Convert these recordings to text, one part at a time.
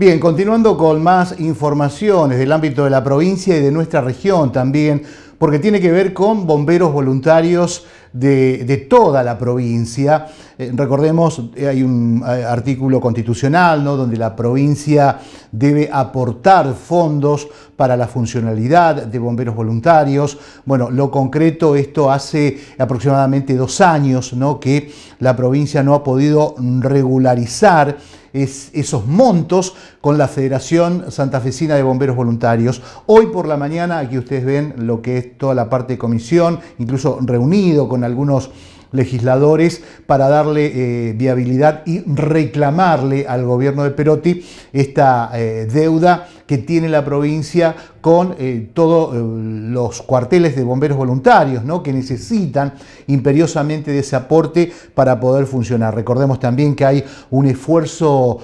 Bien, continuando con más informaciones del ámbito de la provincia y de nuestra región también, porque tiene que ver con bomberos voluntarios de, toda la provincia. Eh, recordemos, eh, hay un eh, artículo constitucional ¿no? donde la provincia debe aportar fondos para la funcionalidad de bomberos voluntarios. Bueno, lo concreto, esto hace aproximadamente dos años ¿no? que la provincia no ha podido regularizar esos montos con la Federación Santafesina de Bomberos Voluntarios. Hoy por la mañana, aquí ustedes ven lo que es toda la parte de comisión, incluso reunido con algunos legisladores para darle eh, viabilidad y reclamarle al gobierno de Perotti esta eh, deuda que tiene la provincia con eh, todos los cuarteles de bomberos voluntarios, ¿no? que necesitan imperiosamente de ese aporte para poder funcionar. Recordemos también que hay un esfuerzo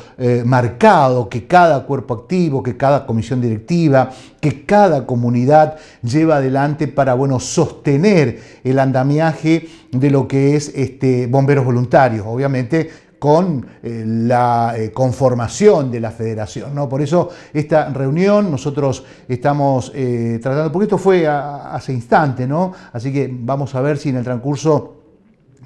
marcado que cada cuerpo activo, que cada comisión directiva, que cada comunidad lleva adelante para bueno, sostener el andamiaje de lo que que es este, bomberos voluntarios, obviamente con eh, la eh, conformación de la federación. ¿no? Por eso esta reunión nosotros estamos eh, tratando, porque esto fue hace instante, ¿no? así que vamos a ver si en el transcurso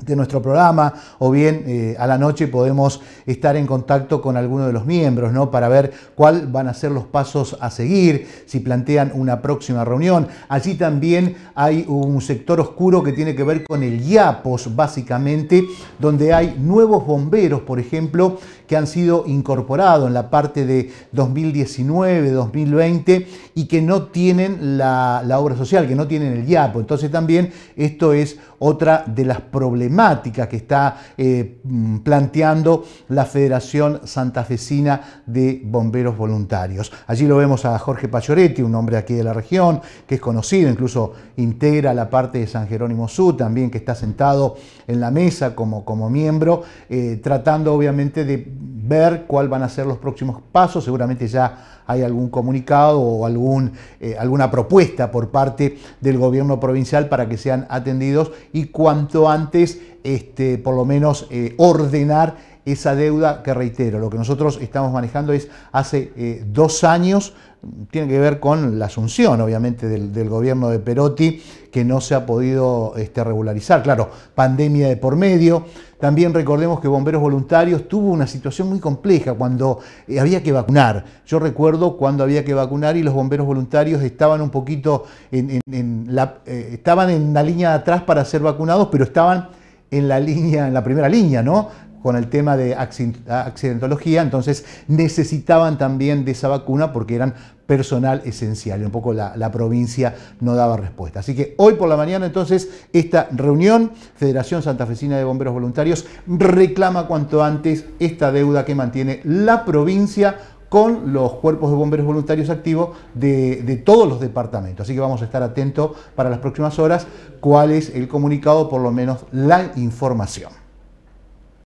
de nuestro programa o bien eh, a la noche podemos estar en contacto con alguno de los miembros ¿no? para ver cuál van a ser los pasos a seguir, si plantean una próxima reunión. Allí también hay un sector oscuro que tiene que ver con el IAPOS, básicamente, donde hay nuevos bomberos, por ejemplo, que han sido incorporados en la parte de 2019, 2020 y que no tienen la, obra social, que no tienen el IAPO. Entonces también esto es otra de las problemáticas temática que está eh, mm, planteando la Federación Santafesina de Bomberos Voluntarios. Allí lo vemos a Jorge Pachoretti, un hombre aquí de la región, que es conocido, incluso integra la parte de San Jerónimo Sur, también que está sentado en la mesa como, como miembro, eh, tratando obviamente de ver cuál van a ser los próximos pasos. Seguramente ya hay algún comunicado o algún, eh, alguna propuesta por parte del gobierno provincial para que sean atendidos y cuanto antes, este, por lo menos, eh, ordenar esa deuda que reitero, lo que nosotros estamos manejando es hace eh, dos años, tiene que ver con la asunción, obviamente, del, gobierno de Perotti, que no se ha podido este, regularizar. Claro, pandemia de por medio. También recordemos que Bomberos Voluntarios tuvo una situación muy compleja cuando eh, había que vacunar. Yo recuerdo cuando había que vacunar y los bomberos voluntarios estaban un poquito en, la, eh, estaban en la línea de atrás para ser vacunados, pero estaban en la línea, en la primera línea, ¿no? con el tema de accidentología, entonces necesitaban también de esa vacuna porque eran personal esencial. Un poco la, provincia no daba respuesta. Así que hoy por la mañana entonces esta reunión, Federación Santafesina de Bomberos Voluntarios reclama cuanto antes esta deuda que mantiene la provincia con los cuerpos de bomberos voluntarios activos de, todos los departamentos. Así que vamos a estar atentos para las próximas horas cuál es el comunicado, por lo menos la información.